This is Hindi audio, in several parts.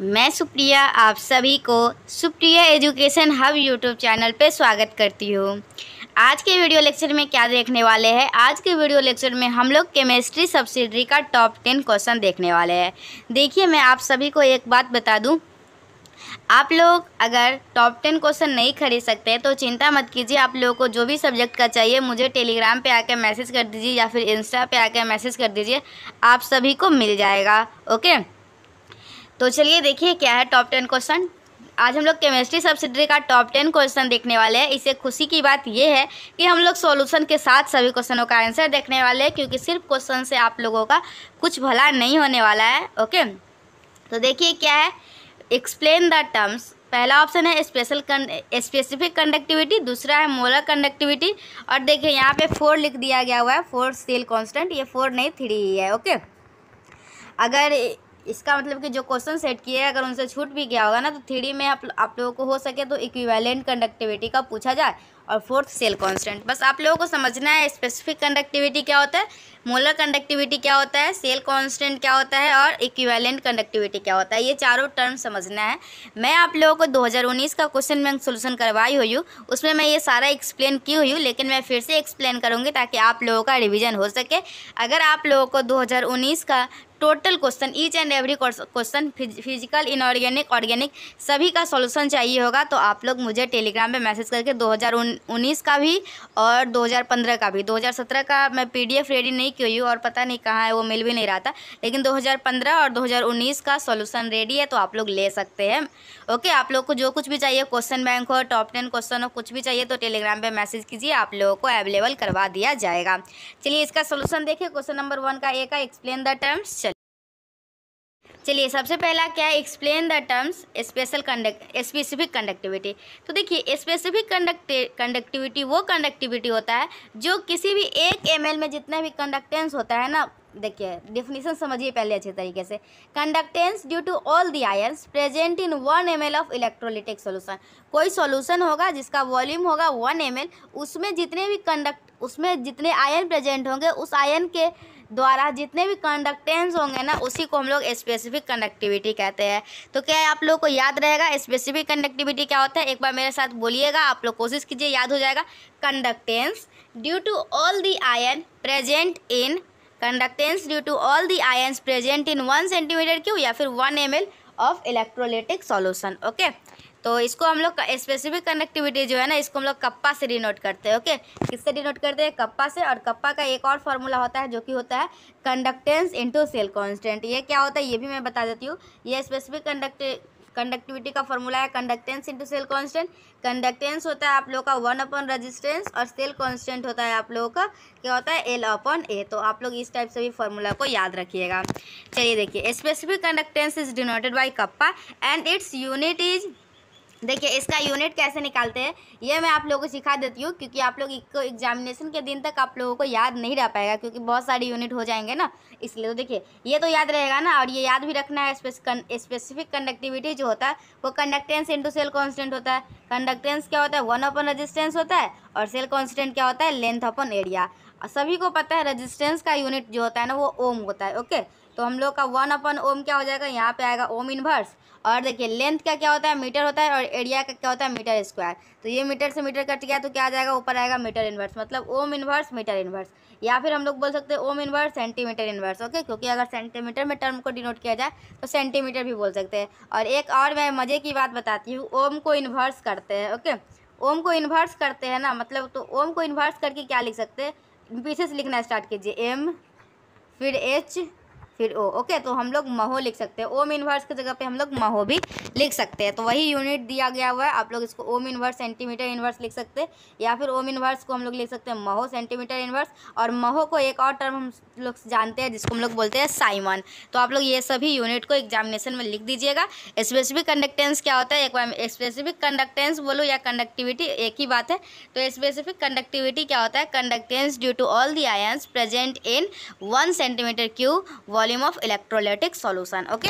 मैं सुप्रिया आप सभी को Supriya education hub YouTube channel पर स्वागत करती हूँ आज के वीडियो लेक्चर में क्या देखने वाले हैं आज के वीडियो लेक्चर में हम लोग केमिस्ट्री सब्सिडरी का टॉप टेन क्वेश्चन देखने वाले हैं देखिए मैं आप सभी को एक बात बता दूँ आप लोग अगर टॉप टेन क्वेश्चन नहीं खरीद सकते तो चिंता मत कीजिए आप लोगों को जो भी सब्जेक्ट का चाहिए मुझे टेलीग्राम पे आकर मैसेज कर दीजिए या फिर इंस्टा पे आकर मैसेज कर दीजिए आप सभी को मिल जाएगा ओके तो चलिए देखिए क्या है टॉप टेन क्वेश्चन आज हम लोग केमिस्ट्री सब्सिडरी का टॉप टेन क्वेश्चन देखने वाले हैं इसे खुशी की बात यह है कि हम लोग सॉल्यूशन के साथ सभी क्वेश्चनों का आंसर देखने वाले हैं क्योंकि सिर्फ क्वेश्चन से आप लोगों का कुछ भला नहीं होने वाला है ओके तो देखिए क्या है एक्सप्लेन द टर्म्स पहला ऑप्शन है स्पेशल स्पेसिफिक कंडक्टिविटी दूसरा है मोलर कंडक्टिविटी और देखिए यहाँ पे फोर लिख दिया गया हुआ है फोर स्टील कांस्टेंट ये फोर नहीं थ्री ही है ओके अगर इसका मतलब कि जो क्वेश्चन सेट किए अगर उनसे छूट भी गया होगा ना तो थ्री में आप आप लोगों को हो सके तो इक्विवेलेंट कंडक्टिविटी का पूछा जाए और फोर्थ सेल कांस्टेंट बस आप लोगों को समझना है स्पेसिफिक कंडक्टिविटी क्या होता है मोलर कंडक्टिविटी क्या होता है सेल कांस्टेंट क्या होता है और इक्विवेलेंट कंडक्टिविटी क्या होता है ये चारों टर्म समझना है मैं आप लोगों को 2019 का क्वेश्चन बैंक सोल्यूशन करवाई हुई हूँ उसमें मैं ये सारा एक्सप्लेन की हुई हूँ लेकिन मैं फिर से एक्सप्लेन करूँगी ताकि आप लोगों का रिविज़न हो सके अगर आप लोगों को दो का total question each and every question physical inorganic organic सभी का सोल्यूशन चाहिए होगा तो आप लोग मुझे टेलीग्राम पर मैसेज करके दो का भी और दो का भी दो का मैं पी रेडी नहीं की हुई और पता नहीं कहाँ है वो मिल भी नहीं रहा था लेकिन दो और दो का सोल्यूशन रेडी है तो आप लोग ले सकते हैं ओके आप लोग को जो कुछ भी चाहिए क्वेश्चन बैंक हो टॉप टेन क्वेश्चन हो कुछ भी चाहिए तो टेलीग्राम पर मैसेज कीजिए आप लोगों को अवेलेबल करवा दिया जाएगा चलिए इसका सोल्यूशन देखिए क्वेश्चन नंबर वन का ए का एक्सप्लेन द टर्म्स चलिए सबसे पहला क्या है explain the terms special conduct specific conductivity तो देखिए स्पेसिफिक कंडक्ट कंडक्टिविटी वो कंडक्टिविटी होता है जो किसी भी एक एम में जितना भी कंडक्टेंस होता है ना देखिए डिफिनीसन समझिए पहले अच्छे तरीके से conductance due to all the ions present in one M of electrolytic solution कोई सोल्यूशन होगा जिसका वॉल्यूम होगा वन एम उसमें जितने भी कंडक्ट उसमें जितने आयन प्रेजेंट होंगे उस आयन के द्वारा जितने भी कंडक्टेंस होंगे ना उसी को हम लोग स्पेसिफिक कंडक्टिविटी कहते हैं तो क्या है आप लोगों को याद रहेगा स्पेसिफिक कंडक्टिविटी क्या होता है एक बार मेरे साथ बोलिएगा आप लोग कोशिश कीजिए याद हो जाएगा conductance due to all the ion present in conductance due to all the ions present in one centimetre cube या फिर one M of electrolytic solution okay तो इसको हम लोग स्पेसिफिक कनेक्टिविटी जो है ना इसको हम लोग कप्पा से डिनोट करते हैं ओके किससे डिनोट करते हैं कप्पा से और कप्पा का एक और फार्मूला होता है जो कि होता है कंडक्टेंस इंटू सेल कॉन्स्टेंट ये क्या होता है ये भी मैं बता देती हूँ ये स्पेसिफिक कंडक्ट कंडक्टिविटी का फॉर्मूला है conductance into cell constant conductance होता है आप लोगों का वन अपॉन रजिस्टेंस और सेल कॉन्स्टेंट होता है आप लोगों का क्या होता है एल अपॉन ए तो आप लोग इस टाइप से भी फॉर्मूला को याद रखिएगा चलिए देखिए specific conductance is denoted by kappa and its unit is देखिए इसका यूनिट कैसे निकालते हैं ये मैं आप लोगों को सिखा देती हूँ क्योंकि आप लोग इसको एग्जामिनेशन के दिन तक आप लोगों को याद नहीं रह पाएगा क्योंकि बहुत सारे यूनिट हो जाएंगे ना इसलिए तो देखिए ये तो याद रहेगा ना और ये याद भी रखना है स्पेसिफिक कंडक्टिविटी जो होता है वो कंडक्टेंस इंटू सेल कॉन्स्टेंट होता है कंडक्टेंस क्या होता है वन अपन रजिस्टेंस होता है और सेल कॉन्स्टेंट क्या होता है लेंथ अपन एरिया सभी को पता है रजिस्टेंस का यूनिट जो होता है ना वो ओम होता है ओके तो हम लोग का वन अपन ओम क्या हो जाएगा यहाँ पर आएगा ओम इनवर्स और देखिए लेंथ का क्या होता है मीटर होता है और एरिया का क्या होता है मीटर स्क्वायर तो ये मीटर से मीटर कट गया तो क्या आ जाएगा ऊपर आएगा मीटर इन्वर्स मतलब ओम इन्वर्स मीटर इन्वर्स या फिर हम लोग बोल सकते हैं ohm inverse centimetre inverse okay क्योंकि अगर सेंटीमीटर में टर्म को डिनोट किया जाए तो सेंटीमीटर भी बोल सकते हैं और एक और मैं मज़े की बात बताती हूँ ओम को इन्वर्स करते हैं ओके ओम को इन्वर्स करते हैं ना मतलब तो ओम को इन्वर्स करके क्या लिख सकते हैं पीछे से लिखना स्टार्ट कीजिए एम फिर एच फिर ओ ओके तो हम लोग महो लिख सकते हैं ओम इनवर्स की जगह पे हम लोग महो भी लिख सकते हैं तो वही यूनिट दिया गया हुआ है आप लोग इसको ओम इनवर्स सेंटीमीटर इनवर्स लिख सकते हैं या फिर ओम इनवर्स को हम लोग लिख सकते हैं महो सेंटीमीटर इनवर्स और महो को एक और टर्म हम लोग जानते हैं जिसको हम लोग बोलते हैं साइमन तो आप लोग ये सभी यूनिट को एग्जामिनेशन में लिख दीजिएगा स्पेसिफिक कंडक्टेंस क्या होता है एक बार स्पेसिफिक कंडक्टेंस बोलो या कंडक्टिविटी एक ही बात है तो स्पेसिफिक कंडक्टिविटी क्या होता है conductance due to all the ions present in one centimetre cube volume volume of electrolytic solution okay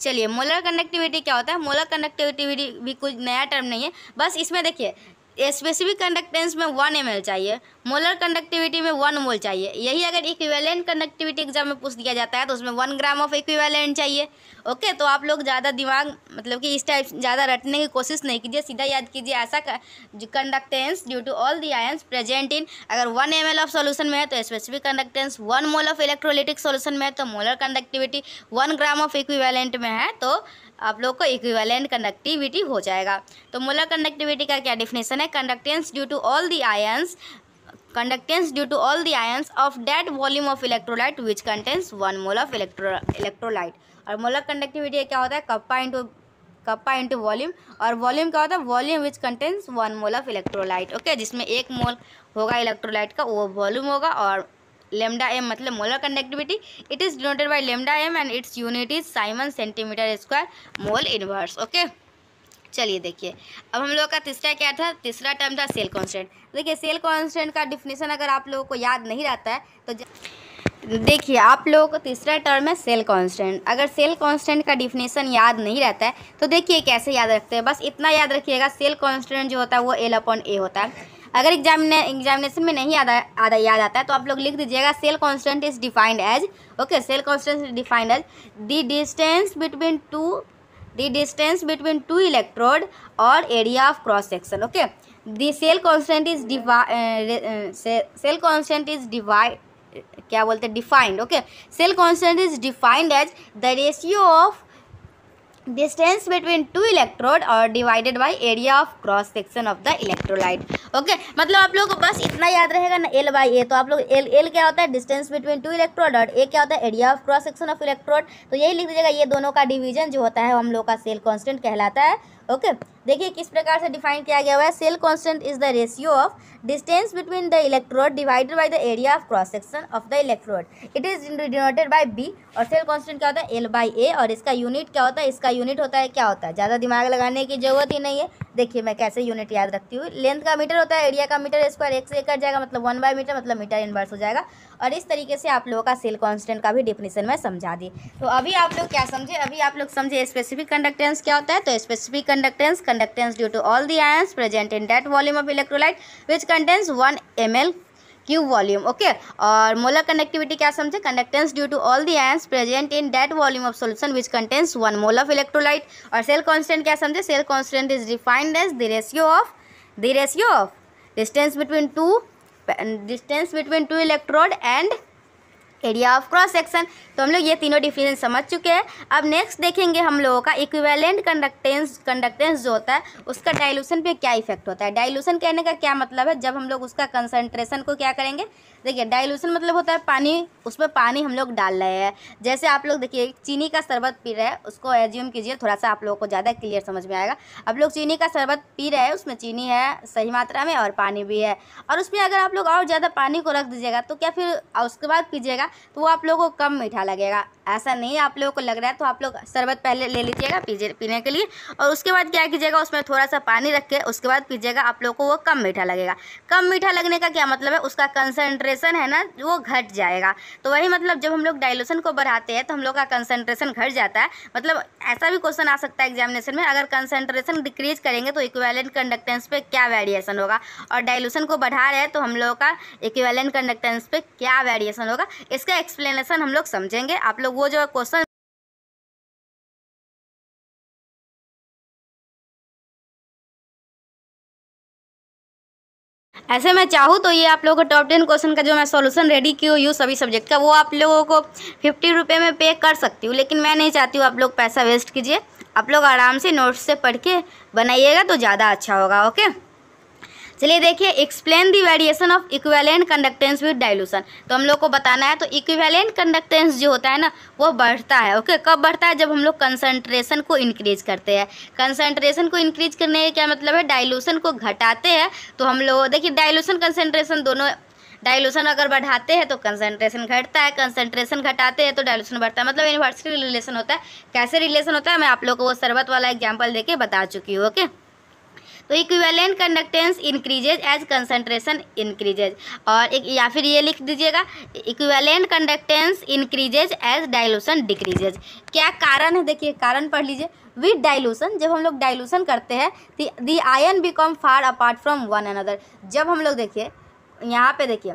चलिए मोलर कनेक्टिविटी क्या होता है मोलर कनेक्टिविटी भी कुछ नया टर्म नहीं है बस इसमें देखिए स्पेसिफिक कंडक्टेंस में वन एम चाहिए मोलर कंडक्टिविटी में वन मोल चाहिए यही अगर इक्विवेलेंट कंडक्टिविटी एग्जाम में पूछ दिया जाता है तो उसमें वन ग्राम ऑफ इक्विवेलेंट चाहिए ओके तो आप लोग ज़्यादा दिमाग मतलब कि इस टाइप ज़्यादा रटने की कोशिश नहीं कीजिए सीधा याद कीजिए ऐसा conductance due to all the ions present in अगर वन एम ऑफ सोल्यूशन में है तो specific conductance one mole of electrolytic solution में है तो molar conductivity one gram of equivalent में है तो आप लोग को इक्विवेलेंट कंडक्टिविटी हो जाएगा तो मोलर कंडक्टिविटी का क्या डिफिनेशन है conductance due to all the ions conductance due to all the ions of that volume of electrolyte which contains one mole of electro electrolyte और मोलर कंडक्टिविटी क्या होता है kappa into kappa into volume और वॉल्यूम क्या होता है volume which contains one mole of electrolyte okay जिसमें एक मोल होगा इलेक्ट्रोलाइट का वो वॉल्यूम होगा और लेमडा एम मतलब molar conductivity it is denoted by lambda M and its unit is siemens centimetre square mole inverse okay चलिए देखिए अब हम लोग का तीसरा क्या था तीसरा टर्म था सेल कॉन्स्टेंट देखिए सेल कॉन्स्टेंट का डिफिनेशन अगर आप लोगों को याद नहीं रहता है तो ज... देखिए आप लोगों को तीसरा टर्म है सेल कांस्टेंट अगर सेल कांस्टेंट का डिफिनेशन याद नहीं रहता है तो देखिए कैसे याद रखते हैं बस इतना याद रखिएगा सेल कांस्टेंट जो होता है वो एल अपॉन ए होता है अगर एग्जामिने एग्जामिनेशन में नहीं आधा आधा याद आता है तो आप लोग लिख दीजिएगा cell constant is defined as okay cell constant is defined as the distance between two the distance between two electrode और area of cross section okay the cell constant is cell constant is divide क्या बोलते हैं defined okay cell constant is defined as the ratio of distance between two electrode और divided by area of cross section of the electrolyte okay मतलब आप लोग बस इतना याद रहेगा ना एल बाई ए तो आप लोग एल एल क्या होता है डिस्टेंस बिटवीन टू इलेक्ट्रोड और ए क्या होता है area of cross section of electrode तो यही लिख दीजिएगा ये दोनों का डिवीजन जो होता है हम लोग का सेल कॉन्स्टेंट कहलाता है ओके देखिए किस प्रकार से डिफाइन किया गया हुआ है cell constant is the ratio of distance between the electrode divided by the area of cross section of the electrode it is denoted by B और सेल कॉन्स्टेंट क्या होता है एल बाई ए और इसका यूनिट क्या होता है इसका यूनिट होता है क्या होता है ज़्यादा दिमाग लगाने की जरूरत ही नहीं है देखिए मैं कैसे यूनिट याद रखती हूँ लेंथ का मीटर होता है एरिया का मीटर स्क्वायर एक से एक कट जाएगा मतलब वन बाय मीटर मतलब मीटर इनवर्स हो जाएगा और इस तरीके से आप लोगों का सेल कॉन्स्टेंट का भी डिफिनेशन मैं समझा दी तो अभी आप लोग क्या समझे अभी आप लोग समझे स्पेसिफिक कंडक्टेंस क्या होता है तो specific conductance conductance due to all the ions present in that volume of electrolyte which contains 1 ml cube volume okay or molar conductivity kya samjhe conductance due to all the ions present in that volume of solution which contains 1 mole of electrolyte or cell constant kya samjhe cell constant is defined as the ratio of the ratio of distance between two distance between two electrode and area of cross section तो हम लोग ये तीनों डिफिजन समझ चुके हैं अब नेक्स्ट देखेंगे हम लोगों का इक्विवेलेंट कंडक्टेंस कंडक्टेंस जो होता है उसका डाइल्यूशन पे क्या इफेक्ट होता है डाइल्यूशन कहने का क्या मतलब है जब हम लोग उसका कंसंट्रेशन को क्या करेंगे देखिए डाइल्यूशन मतलब होता है पानी उसमें पानी हम लोग डाल रहे हैं जैसे आप लोग देखिए चीनी का शरबत पी रहे हैं उसको एज्यूम कीजिए थोड़ा सा आप लोगों को ज़्यादा क्लियर समझ में आएगा आप लोग चीनी का शरबत पी रहे हैं उसमें चीनी है सही मात्रा में और पानी भी है और उसमें अगर आप लोग और ज़्यादा पानी को रख दीजिएगा तो क्या फिर उसके बाद पीजिएगा तो वो आप लोगों को कम मीठा लगेगा ऐसा नहीं है आप लोगों को लग रहा है तो आप लोग शरबत पहले ले लीजिएगा पीजे पीने के लिए और उसके बाद क्या कीजिएगा उसमें थोड़ा सा पानी रख के उसके बाद पीजिएगा आप लोग को वो कम मीठा लगेगा कम मीठा लगने का क्या मतलब है उसका कंसनट्रेशन है ना वो घट जाएगा तो वही मतलब जब हम लोग डाइलोशन को बढ़ाते हैं तो हम लोग का कंसनट्रेशन घट जाता है मतलब ऐसा भी क्वेश्चन आ सकता है एग्जामिनेशन में अगर कंसनट्रेशन डिक्रीज करेंगे तो इक्वेलेंट कंडक्टेंस पे क्या वेरिएशन होगा और डायलूसन को बढ़ा रहे हैं तो हम लोगों का इक्वेलेंट कंडक्टेंस पे क्या वेरिएशन होगा इसका एक्सप्लेनेशन हम लोग समझेंगे आप लोग वो जो क्वेश्चन ऐसे मैं चाहूँ तो ये आप लोगों को टॉप टेन क्वेश्चन का जो मैं सॉल्यूशन रेडी की हुई हूँ सभी सब्जेक्ट का वो आप लोगों को फिफ्टी रुपये में पे कर सकती हूँ लेकिन मैं नहीं चाहती हूँ आप लोग पैसा वेस्ट कीजिए आप लोग आराम से नोट्स से पढ़ के बनाइएगा तो ज़्यादा अच्छा होगा ओके चलिए देखिए explain the variation of equivalent conductance with dilution तो हम लोग को बताना है तो इक्वेलेंट कंडक्टेंस जो होता है ना वो बढ़ता है ओके कब बढ़ता है जब हम लोग कंसनट्रेशन को इंक्रीज करते हैं कंसनट्रेशन को इंक्रीज करने का क्या मतलब है डाइल्यूशन को घटाते हैं तो हम लोग देखिए डाइल्यूशन कंसनट्रेशन दोनों डाइल्यूशन अगर बढ़ाते हैं तो कंसनट्रेशन घटता है कंसनट्रेशन घटाते हैं तो डाइल्यूशन बढ़ता है मतलब यूनिवर्सिटी रिलेशन होता है कैसे रिलेशन होता है मैं आप लोगों को वो शरबत वाला एग्जाम्पल देके बता चुकी हूँ ओके तो equivalent conductance increases as concentration increases और एक या फिर ये लिख दीजिएगा equivalent conductance increases as dilution decreases क्या कारण है देखिए कारण पढ़ लीजिए विथ डाइल्यूशन जब हम लोग डाइल्यूशन करते हैं the ion become far apart from one another जब हम लोग देखिए यहाँ पे देखिए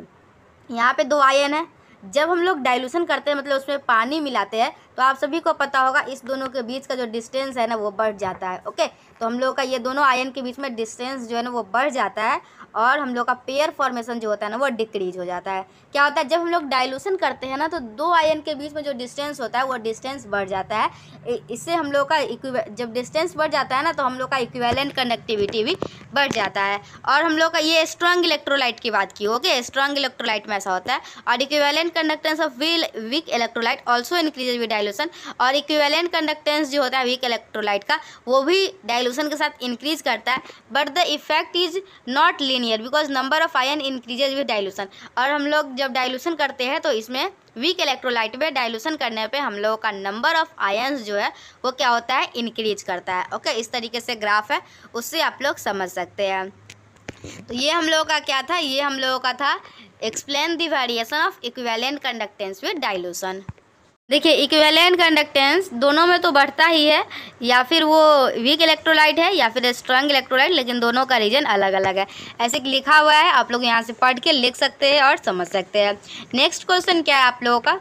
यहाँ पे दो आयन है जब हम लोग डाइल्यूशन करते हैं मतलब उसमें पानी मिलाते हैं तो आप सभी को पता होगा इस दोनों के बीच का जो डिस्टेंस है ना वो बढ़ जाता है ओके तो हम लोग का ये दोनों आयन के बीच में डिस्टेंस जो है ना वो बढ़ जाता है और हम लोग का पेयर फॉर्मेशन जो होता है ना वो डिक्रीज हो जाता है क्या होता है जब हम लोग डायलूशन करते हैं ना तो दो आयन के बीच में जो डिस्टेंस होता है वो डिस्टेंस बढ़ जाता है इससे हम लोग का जब डिस्टेंस बढ़ जाता है ना तो हम लोग का इक्वेलेंट कनेक्टिविटी भी बढ़ जाता है और हम लोग का ये स्ट्रॉन्ग इलेक्ट्रोलाइट की बात की ओके स्ट्रॉन्ग इलेक्ट्रोलाइट में ऐसा होता है और equivalent conductance of weak electrolyte also increases with dilution और इक्विवेलेंट कंडक्टेंस जो होता है वीक इलेक्ट्रोलाइट का वो भी डाइल्यूशन के साथ इंक्रीज करता है but the effect is not linear because number of ion increases with dilution और हम लोग जब डाइल्यूशन करते हैं तो इसमें वीक इलेक्ट्रोलाइट में डाइल्यूशन करने पे हम लोगों का नंबर ऑफ आयन्स जो है वो क्या होता है इंक्रीज करता है ओके इस तरीके से ग्राफ है उससे आप लोग समझ सकते हैं तो ये हम लोगों का क्या था ये हम लोगों का था explain the variation of equivalent conductance with dilution देखिए इक्वेलेंट कंडक्टेंस दोनों में तो बढ़ता ही है या फिर वो वीक इलेक्ट्रोलाइट है या फिर स्ट्रांग इलेक्ट्रोलाइट लेकिन दोनों का रीजन अलग अलग है ऐसे लिखा हुआ है आप लोग यहाँ से पढ़ के लिख सकते हैं और समझ सकते हैं नेक्स्ट क्वेश्चन क्या है आप लोगों का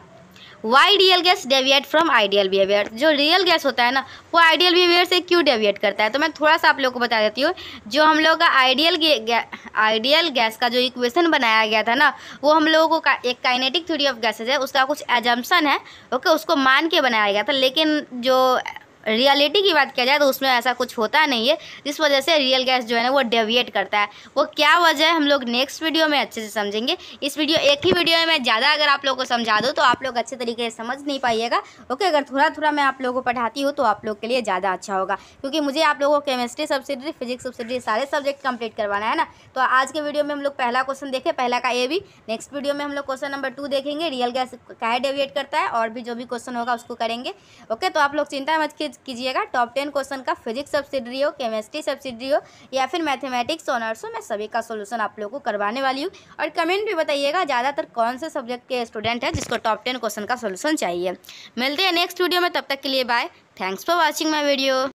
why real gas deviate from ideal behaviour जो रियल गैस होता है ना वो आइडियल बिहेवियर से क्यों डेविएट करता है तो मैं थोड़ा सा आप लोग को बता देती हूँ जो हम लोग का आइडियल आइडियल गैस का जो इक्वेशन बनाया गया था ना वो हम लोगों को का, एक काइनेटिक थ्योरी ऑफ गैसेज है उसका कुछ एजम्पन है ओके उसको मान के बनाया गया था लेकिन जो रियलिटी की बात किया जाए तो उसमें ऐसा कुछ होता नहीं है जिस वजह से रियल गैस जो है ना वो डेविएट करता है वो क्या वजह है हम लोग नेक्स्ट वीडियो में अच्छे से समझेंगे इस वीडियो एक ही वीडियो में मैं ज़्यादा अगर आप लोग को समझा दूँ तो आप लोग अच्छे तरीके से समझ नहीं पाइएगा ओके अगर थोड़ा थोड़ा मैं आप लोगों को पढ़ाती हूँ तो आप लोग के लिए ज़्यादा अच्छा होगा क्योंकि मुझे आप लोगों को केमिस्ट्री सब्सिडी फिजिक्स सब्सिडी सारे सब्जेक्ट कंप्लीट करवाना है ना तो आज के वीडियो में हम लोग पहला क्वेश्चन देखें पहला का ए भी नेक्स्ट वीडियो में हम लोग क्वेश्चन नंबर टू देखेंगे रियल गैस क्या डेविएट करता है और भी जो भी क्वेश्चन होगा उसको करेंगे ओके तो आप लोग चिंता मत कीजिए कीजिएगा टॉप टेन क्वेश्चन का फिजिक्स सब्सिडी हो केमिस्ट्री सब्सिडरी हो या फिर मैथमेटिक्स ऑनर्स हो मैं सभी का सोल्यूशन आप लोगों को करवाने वाली हूँ और कमेंट भी बताइएगा ज़्यादातर कौन से सब्जेक्ट के स्टूडेंट हैं जिसको टॉप टेन क्वेश्चन का सोल्यूशन चाहिए मिलते हैं नेक्स्ट वीडियो में तब तक के लिए bye thanks for watching my video